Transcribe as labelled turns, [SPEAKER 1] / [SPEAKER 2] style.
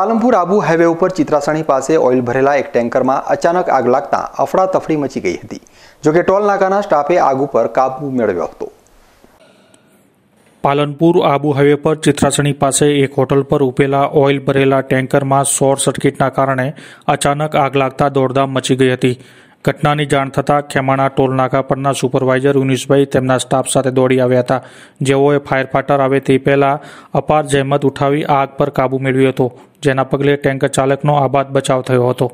[SPEAKER 1] Palanpur Abu highway ઉપર ચિત્રાસણી પાસે oil ભરેલા એક ટેન્કરમાં અચાનક આગ લાગતા અફડાતફડી મચી ગઈ હતી જોકે ટોલ નાકાના સ્ટાફે આગ ઉપર કાબૂ મેળવ્યો હતો
[SPEAKER 2] પાલનપુર આબુ હાઈવે પર ચિત્રાસણી પાસે એક હોટલ પર ઉભેલા ઓઇલ ભરેલા ટેન્કરમાં શોર્ટ સર્કિટના કારણે અચાનક આગ લાગતા દોડધામ મચી ગઈ હતી ઘટનાની જાણ થતાં ખેમાણા ટોલનાકા પરના સુપરવાઇઝર ઉનીશભાઈ તેમના સ્ટાફ સાથે દોડી આવ્યા હતા જેઓએ ફાયર ફાટર આવે તે પહેલાં અપાર જહેમત ઉઠાવી આગ પર કાબૂ મેળવ્યો હતો જેના પગલે ટેન્કર ચાલકનો આબાદ બચાવ થયો હતો